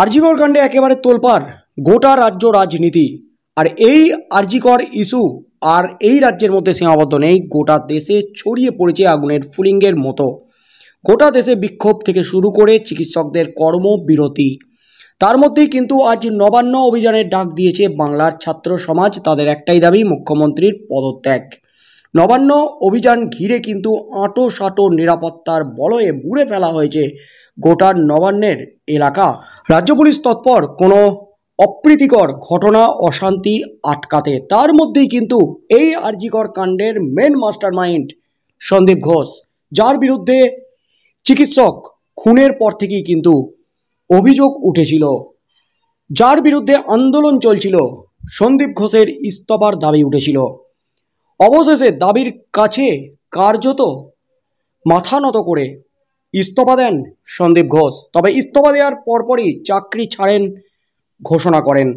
আরজিকর কাণ্ডে একেবারে তোলপার গোটা রাজ্য রাজনীতি আর এই আরজিকর ইস্যু আর এই রাজ্যের মধ্যে সীমাবদ্ধ নেই গোটা দেশে ছড়িয়ে পড়েছে আগুনের ফুলিঙ্গের মতো গোটা দেশে বিক্ষোভ থেকে শুরু করে চিকিৎসকদের কর্মবিরতি তার মধ্যেই কিন্তু আজ নবান্ন অভিযানের ডাক দিয়েছে বাংলার ছাত্র সমাজ তাদের একটাই দাবি মুখ্যমন্ত্রীর পদত্যাগ নবান্ন অভিযান ঘিরে কিন্তু আঁটো সাঁটো নিরাপত্তার বলয়ে বুড়ে ফেলা হয়েছে গোটার নবান্নের এলাকা রাজ্য পুলিশ তৎপর কোনো অপ্রীতিকর ঘটনা অশান্তি আটকাতে তার মধ্যেই কিন্তু এই আর্জিকর কাণ্ডের main mastermind Sandip Ghosh যার বিরুদ্ধে চিকিৎসক খুনের পর থেকেই কিন্তু অভিযোগ উঠেছিল যার বিরুদ্ধে আন্দোলন চলছিল সন্দীপ ঘোষের ইস্তফার দাবি উঠেছিল অবশেষে দাবির কাছে কার্যত মাথা নত করে ইস্তফা দেন সন্দীপ ঘোষ তবে ইস্তফা দেওয়ার পরপরই চাকরি ছাড়েন ঘোষণা করেন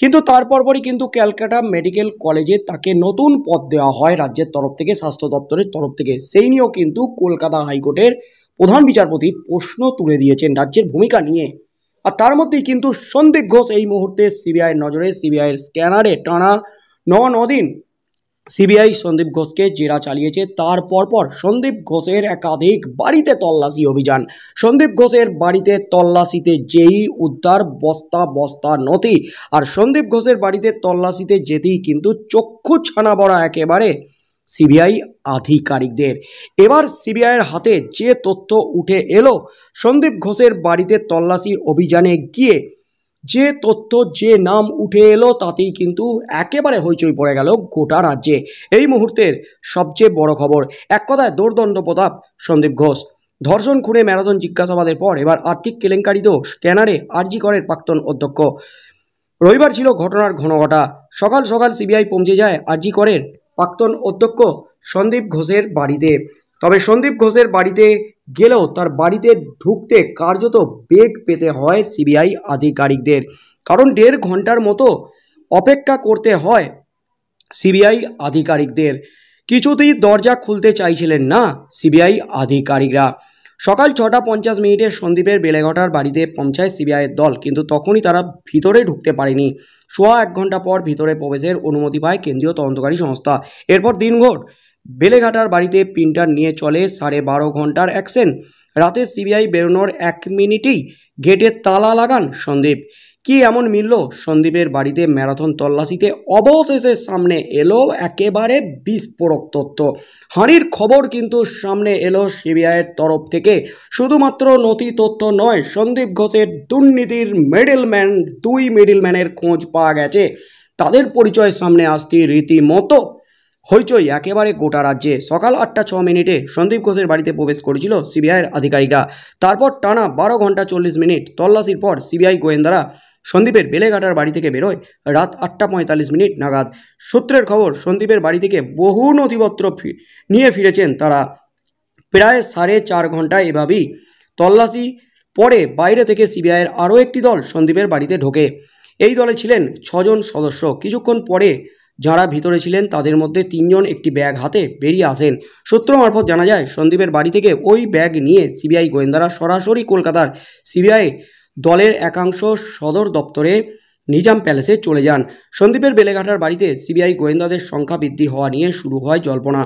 কিন্তু তার পরপরই কিন্তু ক্যালকাটা মেডিকেল কলেজে তাকে নতুন পদ দেওয়া হয় রাজ্যের তরফ থেকে স্বাস্থ্য দপ্তরের তরফ থেকে সেই নিয়েও কিন্তু কলকাতা হাইকোর্টের প্রধান বিচারপতি প্রশ্ন তুলে দিয়েছেন রাজ্যের ভূমিকা নিয়ে আর তার মধ্যেই কিন্তু সন্দীপ ঘোষ এই মুহূর্তে সিবিআইয়ের নজরে সিবিআইয়ের স্ক্যানারে টানা ন দিন সিবিআই সন্দীপ ঘোষকে জেরা চালিয়েছে তার পরপর সন্দীপ ঘোষের একাধিক বাড়িতে তল্লাশি অভিযান সন্দীপ ঘোষের বাড়িতে তল্লাশিতে যেই উদ্ধার বস্তা বস্তা নথি আর সন্দীপ ঘোষের বাড়িতে তল্লাশিতে যেতেই কিন্তু চক্ষু ছানা বড়া একেবারে সিবিআই আধিকারিকদের এবার সিবিআইয়ের হাতে যে তথ্য উঠে এলো সন্দীপ ঘোষের বাড়িতে তল্লাশি অভিযানে গিয়ে যে তথ্য যে নাম উঠে এলো তাতেই কিন্তু একেবারে হইচই পড়ে গেল গোটা রাজ্যে এই মুহূর্তের সবচেয়ে বড় খবর এক কথায় দোর্দণ্ড প্রতাপ সন্দীপ ঘোষ ধর্ষণ খুনে ম্যারাথন জিজ্ঞাসাবাদের পর এবার আর্থিক কেলেঙ্কারি দোষ স্ক্যানারে আরজি করের প্রাক্তন অধ্যক্ষ রবিবার ছিল ঘটনার ঘন ঘটা সকাল সকাল সিবিআই পৌঁছে যায় আরজি করের প্রাক্তন অধ্যক্ষ সন্দীপ ঘোষের বাড়িতে তবে সন্দীপ ঘোষের বাড়িতে গেলেও তার বাড়িতে ঢুকতে কার্যত বেগ পেতে হয় সিবিআই আধিকারিকদের কারণ দেড় ঘন্টার মতো অপেক্ষা করতে হয় সিবিআই আধিকারিকদের কিছুতেই দরজা খুলতে চাইছিলেন না সিবিআই আধিকারিকরা সকাল ছটা পঞ্চাশ মিনিটে সন্দীপের বেলেঘটার বাড়িতে পৌঁছায় সিবিআইয়ের দল কিন্তু তখনই তারা ভিতরে ঢুকতে পারেনি সোয়া এক ঘন্টা পর ভিতরে প্রবেশের অনুমতি পায় কেন্দ্রীয় তদন্তকারী সংস্থা এরপর দিনঘট বেলেঘাটার বাড়িতে প্রিন্টার নিয়ে চলে সাড়ে বারো ঘন্টার অ্যাকশন রাতে সিবিআই বেরোনোর এক মিনিটেই গেটে তালা লাগান সন্দীপ কি এমন মিলল সন্দীপের বাড়িতে ম্যারাথন তল্লাশিতে অবশেষে সামনে এলো একেবারে বিস্ফোরক তথ্য হানির খবর কিন্তু সামনে এলো সিবিআইয়ের তরফ থেকে শুধুমাত্র নথি তথ্য নয় সন্দীপ ঘোষের দুর্নীতির মিডিলম্যান দুই মিডিলম্যানের খোঁজ পাওয়া গেছে তাদের পরিচয় সামনে আসতে রীতিমতো হইচই একেবারে গোটা রাজ্যে সকাল আটটা ছ মিনিটে সন্দীপ ঘোষের বাড়িতে প্রবেশ করেছিল সিবিআইয়ের আধিকারিকরা তারপর টানা বারো ঘন্টা চল্লিশ মিনিট তল্লাশির পর সিবিআই গোয়েন্দারা সন্দীপের বেলেঘাটার বাড়ি থেকে বেরোয় রাত আটটা পঁয়তাল্লিশ মিনিট নাগাদ সূত্রের খবর সন্দীপের বাড়ি থেকে বহু নথিপত্র নিয়ে ফিরেছেন তারা প্রায় সাড়ে চার ঘন্টা এভাবেই তল্লাশি পরে বাইরে থেকে সিবিআইয়ের আরও একটি দল সন্দীপের বাড়িতে ঢোকে এই দলে ছিলেন ছজন সদস্য কিছুক্ষণ পরে যারা ভিতরে ছিলেন তাদের মধ্যে তিনজন একটি ব্যাগ হাতে বেরিয়ে আসেন সূত্র মারফত জানা যায় সন্দীপের বাড়ি থেকে ওই ব্যাগ নিয়ে সিবিআই গোয়েন্দারা সরাসরি কলকাতার সিবিআই দলের একাংশ সদর দপ্তরে নিজাম প্যালেসে চলে যান সন্দীপের বেলেঘাটার বাড়িতে সিবিআই গোয়েন্দাদের সংখ্যা বৃদ্ধি হওয়া নিয়ে শুরু হয় জল্পনা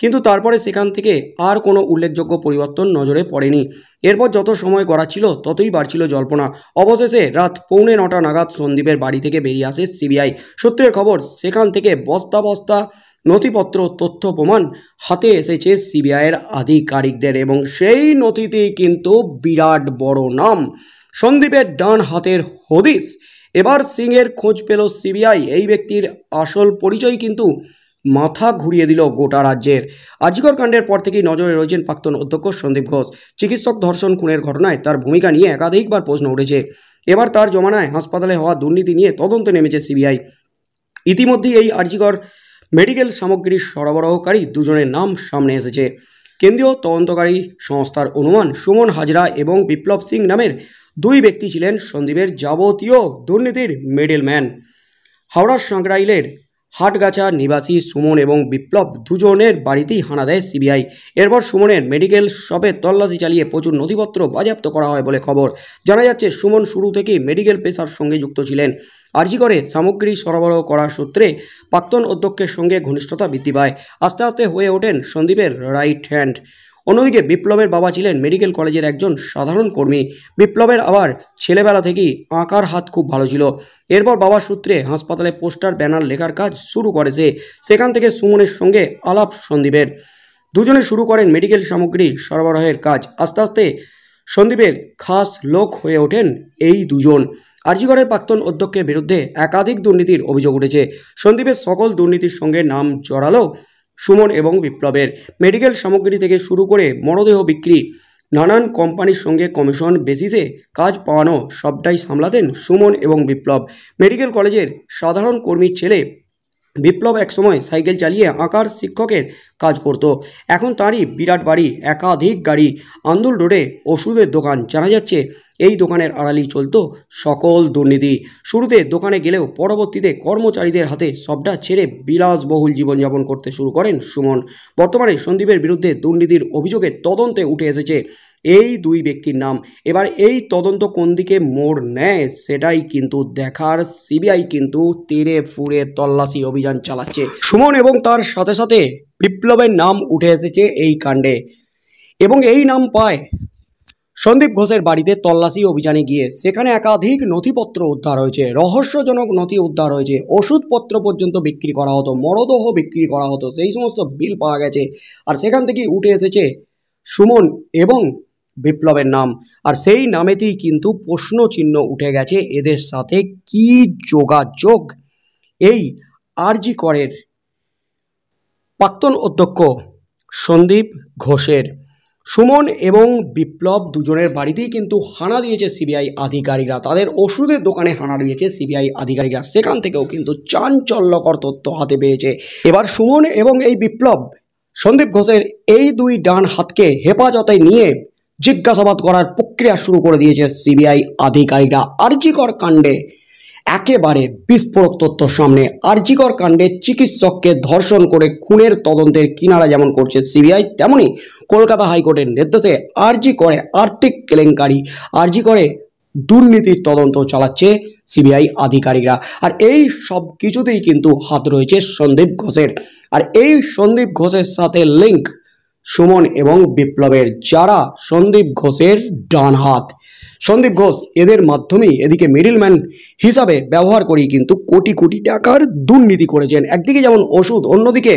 কিন্তু তারপরে সেখান থেকে আর কোনো উল্লেখযোগ্য পরিবর্তন নজরে পড়েনি এরপর যত সময় ছিল ততই বাড়ছিল জল্পনা অবশেষে রাত পৌনে নটা নাগাদ সন্দীপের বাড়ি থেকে বেরিয়ে আসে সিবিআই সূত্রের খবর সেখান থেকে বস্তা বস্তা নথিপত্র তথ্য প্রমাণ হাতে এসেছে সিবিআইয়ের আধিকারিকদের এবং সেই নথিতে কিন্তু বিরাট বড় নাম সন্দীপের ডান হাতের হদিস এবার সিংয়ের খোঁজ পেল সিবিআই এই ব্যক্তির আসল পরিচয় কিন্তু মাথা ঘুরিয়ে দিল গোটা রাজ্যের আজিকর কাণ্ডের পর থেকেই নজরে রয়েছেন প্রাক্তন অধ্যক্ষ সন্দীপ ঘোষ চিকিৎসক ধর্ষণ খুনের ঘটনায় তার ভূমিকা নিয়ে একাধিকবার প্রশ্ন উঠেছে এবার তার জমানায় হাসপাতালে হওয়া দুর্নীতি নিয়ে তদন্তে নেমেছে সিবিআই ইতিমধ্যেই এই আর্জিকর মেডিকেল সামগ্রী সরবরাহকারী দুজনের নাম সামনে এসেছে কেন্দ্রীয় তদন্তকারী সংস্থার অনুমান সুমন হাজরা এবং বিপ্লব সিং নামের দুই ব্যক্তি ছিলেন সন্দীপের যাবতীয় দুর্নীতির মিডল হাওড়ার হাওড়া সাঁকরাইলের হাটগাছা নিবাসী সুমন এবং বিপ্লব দুজনের বাড়িতেই হানা দেয় সিবিআই এরপর সুমনের মেডিকেল শপে তল্লাশি চালিয়ে প্রচুর নথিপত্র বাজেয়াপ্ত করা হয় বলে খবর জানা যাচ্ছে সুমন শুরু থেকেই মেডিকেল পেশার সঙ্গে যুক্ত ছিলেন আর্জি করে সামগ্রী সরবরাহ করার সূত্রে প্রাক্তন অধ্যক্ষের সঙ্গে ঘনিষ্ঠতা বৃদ্ধি পায় আস্তে আস্তে হয়ে ওঠেন সন্দীপের রাইট হ্যান্ড অন্যদিকে বিপ্লবের বাবা ছিলেন মেডিকেল কলেজের একজন সাধারণ কর্মী বিপ্লবের আবার ছেলেবেলা থেকেই আঁকার হাত খুব ভালো ছিল এরপর বাবার সূত্রে হাসপাতালে পোস্টার ব্যানার লেখার কাজ শুরু করে সেখান থেকে সুমনের সঙ্গে আলাপ সন্দীপের দুজনে শুরু করেন মেডিকেল সামগ্রী সরবরাহের কাজ আস্তে আস্তে সন্দীপের খাস লোক হয়ে ওঠেন এই দুজন আর্জিগড়ের প্রাক্তন অধ্যক্ষের বিরুদ্ধে একাধিক দুর্নীতির অভিযোগ উঠেছে সন্দীপের সকল দুর্নীতির সঙ্গে নাম জড়ালো সুমন এবং বিপ্লবের মেডিকেল সামগ্রী থেকে শুরু করে মরদেহ বিক্রি নানান কোম্পানির সঙ্গে কমিশন বেসিসে কাজ পাওয়ানো সবটাই সামলাতেন সুমন এবং বিপ্লব মেডিকেল কলেজের সাধারণ কর্মীর ছেলে বিপ্লব একসময় সাইকেল চালিয়ে আঁকার শিক্ষকের কাজ করত এখন তারই বিরাট বাড়ি একাধিক গাড়ি আন্দুল রোডে ওষুধের দোকান জানা যাচ্ছে এই দোকানের আড়ালেই চলত সকল দুর্নীতি শুরুতে দোকানে গেলেও পরবর্তীতে কর্মচারীদের হাতে সবটা ছেড়ে বিলাসবহুল জীবনযাপন করতে শুরু করেন সুমন বর্তমানে সন্দীপের বিরুদ্ধে দুর্নীতির অভিযোগে তদন্তে উঠে এসেছে এই দুই ব্যক্তির নাম এবার এই তদন্ত কোন দিকে মোড় নেয় সেটাই কিন্তু দেখার সিবিআই কিন্তু তীরে ফুরে তল্লাশি অভিযান চালাচ্ছে সুমন এবং তার সাথে সাথে বিপ্লবের নাম উঠে এসেছে এই কাণ্ডে এবং এই নাম পায় সন্দীপ ঘোষের বাড়িতে তল্লাশি অভিযানে গিয়ে সেখানে একাধিক নথিপত্র উদ্ধার হয়েছে রহস্যজনক নথি উদ্ধার হয়েছে ওষুধপত্র পর্যন্ত বিক্রি করা হতো মরদেহ বিক্রি করা হতো সেই সমস্ত বিল পাওয়া গেছে আর সেখান থেকে উঠে এসেছে সুমন এবং বিপ্লবের নাম আর সেই নামেতেই কিন্তু প্রশ্ন চিহ্ন উঠে গেছে এদের সাথে কি যোগাযোগ এই আরজি করের প্রাক্তন অধ্যক্ষ সন্দীপ ঘোষের সুমন এবং বিপ্লব দুজনের বাড়িতেই কিন্তু হানা দিয়েছে সিবিআই আধিকারিকরা তাদের ওষুধের দোকানে হানা দিয়েছে সিবিআই আধিকারিকরা সেখান থেকেও কিন্তু চাঞ্চল্যকর তথ্য হাতে পেয়েছে এবার সুমন এবং এই বিপ্লব সন্দীপ ঘোষের এই দুই ডান হাতকে হেফাজতে নিয়ে জিজ্ঞাসাবাদ করার প্রক্রিয়া শুরু করে দিয়েছে সিবিআই আধিকারিকরা আরজিকর কাণ্ডে একেবারে বিস্ফোরক তথ্য সামনে আরজিকর কাণ্ডে চিকিৎসককে ধর্ষণ করে খুনের তদন্তের কিনারা যেমন করছে সিবিআই তেমনই কলকাতা হাইকোর্টের নির্দেশে আরজি করে আর্থিক কেলেঙ্কারি আরজি করে দুর্নীতির তদন্ত চালাচ্ছে সিবিআই আধিকারিকরা আর এই সব কিছুতেই কিন্তু হাত রয়েছে সন্দীপ ঘোষের আর এই সন্দীপ ঘোষের সাথে লিঙ্ক সুমন এবং বিপ্লবের যারা সন্দীপ ঘোষের ডান হাত সন্দীপ ঘোষ এদের মাধ্যমেই এদিকে মিডিলম্যান হিসাবে ব্যবহার করি কিন্তু কোটি কোটি টাকার দুর্নীতি করেছেন একদিকে যেমন ওষুধ অন্যদিকে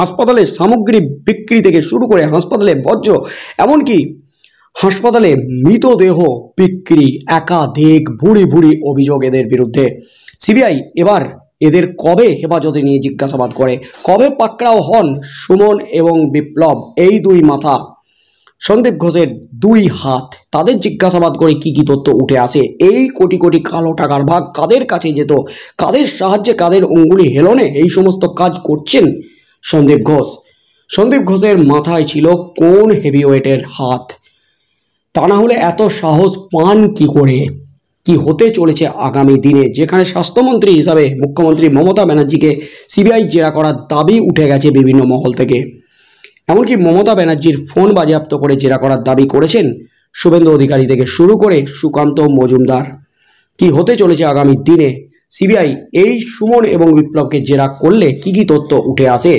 হাসপাতালে সামগ্রী বিক্রি থেকে শুরু করে হাসপাতালে বর্জ্য এমনকি হাসপাতালে মৃতদেহ বিক্রি একাধিক ভুড়ি ভুড়ি অভিযোগ এদের বিরুদ্ধে সিবিআই এবার এদের কবে হেফাজতে নিয়ে জিজ্ঞাসাবাদ করে কবে পাকড়াও হন সুমন এবং বিপ্লব এই দুই মাথা সন্দীপ ঘোষের দুই হাত তাদের জিজ্ঞাসাবাদ করে কি কি তথ্য উঠে আসে এই কোটি কোটি কালো টাকার ভাগ কাদের কাছে যেত কাদের সাহায্যে কাদের অঙ্গুলি হেলনে এই সমস্ত কাজ করছেন সন্দীপ ঘোষ সন্দীপ ঘোষের মাথায় ছিল কোন হেভিওয়েটের হাত তা না হলে এত সাহস পান কি করে কি হতে চলেছে আগামী দিনে যেখানে স্বাস্থ্যমন্ত্রী হিসাবে মুখ্যমন্ত্রী মমতা ব্যানার্জিকে সিবিআই জেরা করার দাবি উঠে গেছে বিভিন্ন মহল থেকে এমনকি মমতা ব্যানার্জির ফোন বাজেয়াপ্ত করে জেরা করার দাবি করেছেন শুভেন্দু অধিকারী থেকে শুরু করে সুকান্ত মজুমদার কি হতে চলেছে আগামী দিনে সিবিআই এই সুমন এবং বিপ্লবকে জেরা করলে কি কি তথ্য উঠে আসে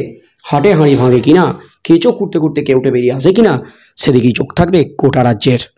হাটে হাঁড়ি ভাঙে কিনা কেঁচো কুটতে কুটতে কেউটে বেরিয়ে আসে কিনা সেদিকেই চোখ থাকবে গোটা রাজ্যের